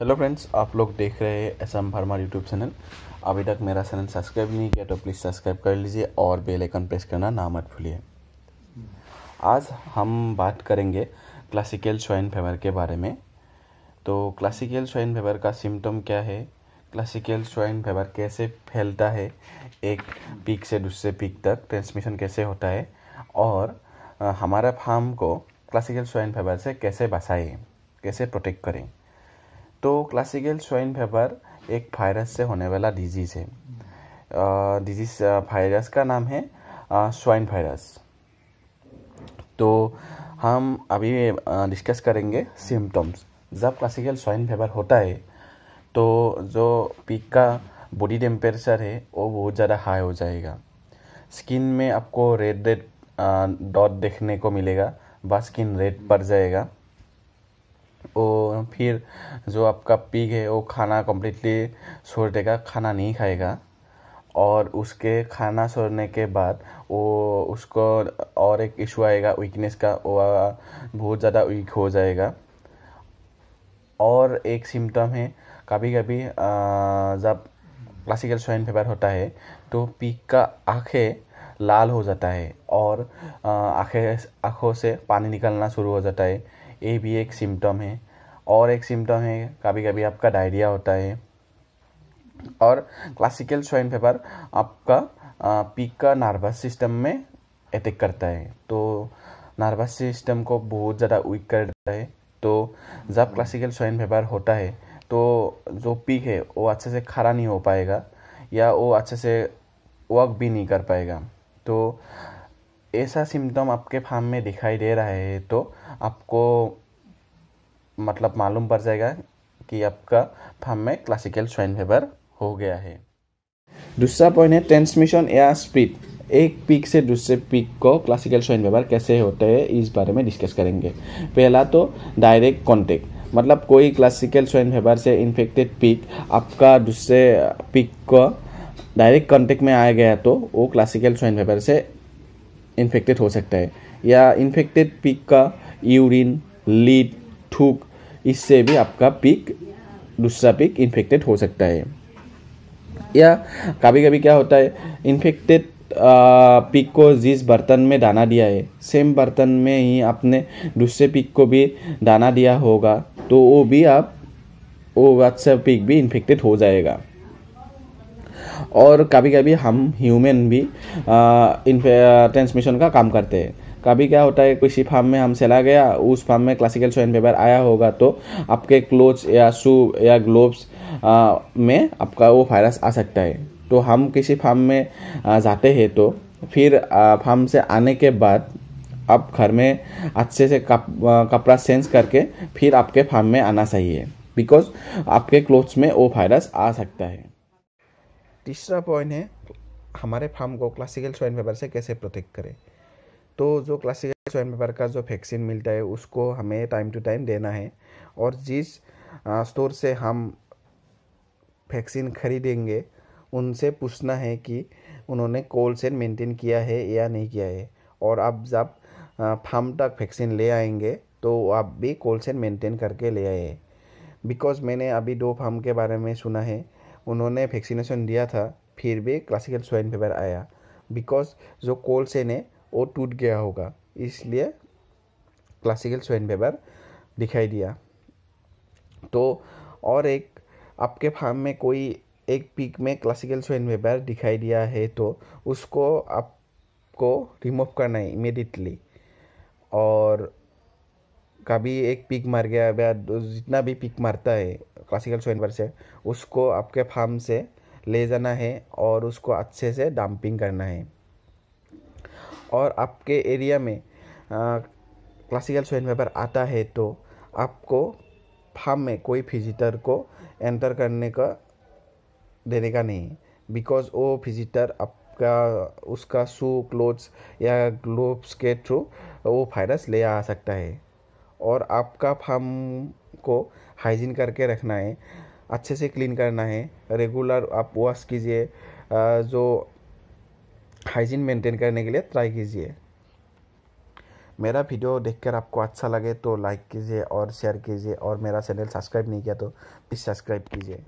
hello friends आप लोग देख रहे हैं S M pharma YouTube channel अभी तक मेरा चैनल सब्सक्राइब नहीं किया तो प्लीज़ सब्सक्राइब कर लीजिए और बेल आइकन प्रेस करना ना मत भूलिए आज हम बात करेंगे क्लासिकल स्वाइन फेवर के बारे में तो क्लासिकल स्वाइन फेवर का सिम्टम क्या है क्लासिकल स्वाइन फेवर कैसे फैलता है एक पीक से दूसरे पीक तक ट्रांसमिशन कैसे होता है और हमारा फार्म को क्लासिकल स्वाइन फेवर से कैसे बसाएँ कैसे प्रोटेक्ट करें तो क्लासिकल स्वाइन फेवर एक वायरस से होने वाला डिजीज़ है डिजीज वायरस का नाम है स्वाइन वायरस तो हम अभी डिस्कस करेंगे सिम्टम्स जब क्लासिकल स्वाइन फेवर होता है तो जो पीक का बॉडी टेम्परेचर है वो बहुत ज़्यादा हाई हो जाएगा स्किन में आपको रेड रेड डॉट देखने को मिलेगा बस स्किन रेड पड़ जाएगा और फिर जो आपका पिग है वो खाना कम्प्लीटली छोड़ देगा खाना नहीं खाएगा और उसके खाना छोड़ने के बाद वो उसको और एक इशू आएगा वीकनेस का वो बहुत ज़्यादा वीक हो जाएगा और एक सिम्टम है कभी कभी जब क्लासिकल स्वाइन फेवर होता है तो पीक का आँखें लाल हो जाता है और आँखें आँखों से पानी निकलना शुरू हो जाता है ये भी एक सिम्टम है और एक सिम्टम है कभी कभी आपका डायरिया होता है और क्लासिकल स्वाइन फेवर आपका पीक का नर्वस सिस्टम में अटैक करता है तो नर्वस सिस्टम को बहुत ज़्यादा वीक कर देता है तो जब क्लासिकल स्वाइन फेवर होता है तो जो पीक है वो अच्छे से खड़ा नहीं हो पाएगा या वो अच्छे से वर्क भी नहीं कर पाएगा तो ऐसा सिम्टम आपके फार्म में दिखाई दे रहा है तो आपको मतलब मालूम पड़ जाएगा कि आपका फार्म में क्लासिकल स्वाइन फेवर हो गया है दूसरा पॉइंट है ट्रांसमिशन या स्पीड एक पीक से दूसरे पीक को क्लासिकल स्वाइन फेवर कैसे होते हैं इस बारे में डिस्कस करेंगे पहला तो डायरेक्ट कॉन्टेक्ट मतलब कोई क्लासिकल स्वाइन फेवर से इन्फेक्टेड पीक आपका दूसरे पीक को डायरेक्ट कॉन्टेक्ट में आ गया तो वो क्लासिकल स्वाइन फेवर से इन्फेक्टेड हो सकता है या इन्फेक्टेड पिक का यूरिन लीड थूक इससे भी आपका पिक दूसरा पिक इन्फेक्टेड हो सकता है या कभी कभी क्या होता है इन्फेक्टेड पिक को जिस बर्तन में दाना दिया है सेम बर्तन में ही आपने दूसरे पिक को भी दाना दिया होगा तो वो भी आप वो व्हाट्सएप पिक भी इन्फेक्टेड हो जाएगा और कभी कभी हम ह्यूमन भी इन ट्रांसमिशन का काम करते हैं कभी क्या होता है किसी फार्म में हम चला गया उस फार्म में क्लासिकल सोइन पेपर आया होगा तो आपके क्लोथ्स या शू या ग्लोव्स में आपका वो वायरस आ सकता है तो हम किसी फार्म में जाते हैं तो फिर फार्म से आने के बाद आप घर में अच्छे से कप, कपड़ा चेंज करके फिर आपके फार्म में आना चाहिए बिकॉज आपके क्लोथ्स में वो वायरस आ सकता है तीसरा पॉइंट है हमारे फार्म को क्लासिकल स्वाइन पेपर से कैसे प्रोटेक्ट करें तो जो क्लासिकल स्वाइन पेपर का जो वैक्सीन मिलता है उसको हमें टाइम टू टाइम देना है और जिस स्टोर से हम वैक्सीन खरीदेंगे उनसे पूछना है कि उन्होंने कोल्ड चेन मेंटेन किया है या नहीं किया है और आप जब फार्म तक वैक्सीन ले आएंगे तो आप भी कोल्ड चेन मेंटेन करके ले आए बिकॉज़ मैंने अभी दो फार्म के बारे में सुना है उन्होंने वैक्सीनेशन दिया था फिर भी क्लासिकल स्वाइन फीवर आया बिकॉज जो कोल्ड सेन है वो टूट गया होगा इसलिए क्लासिकल स्वाइन फीवर दिखाई दिया तो और एक आपके फार्म में कोई एक पीक में क्लासिकल स्वाइन फीवर दिखाई दिया है तो उसको आपको रिमूव करना है इमिडिएटली और कभी एक पिक मार गया या जितना भी पिक मारता है क्लासिकल सोनवर्स है उसको आपके फार्म से ले जाना है और उसको अच्छे से डंपिंग करना है और आपके एरिया में आ, क्लासिकल सोइन पेपर आता है तो आपको फार्म में कोई फिजिटर को एंटर करने का देने का नहीं बिकॉज वो फिजिटर आपका उसका शू क्लोथ्स या ग्लोब्स के थ्रू वो वायरस ले आ सकता है और आपका फार्म को हाइजीन करके रखना है अच्छे से क्लीन करना है रेगुलर आप वॉश कीजिए जो हाइजीन मेंटेन करने के लिए ट्राई कीजिए मेरा वीडियो देखकर आपको अच्छा लगे तो लाइक कीजिए और शेयर कीजिए और मेरा चैनल सब्सक्राइब नहीं किया तो प्लीज़ सब्सक्राइब कीजिए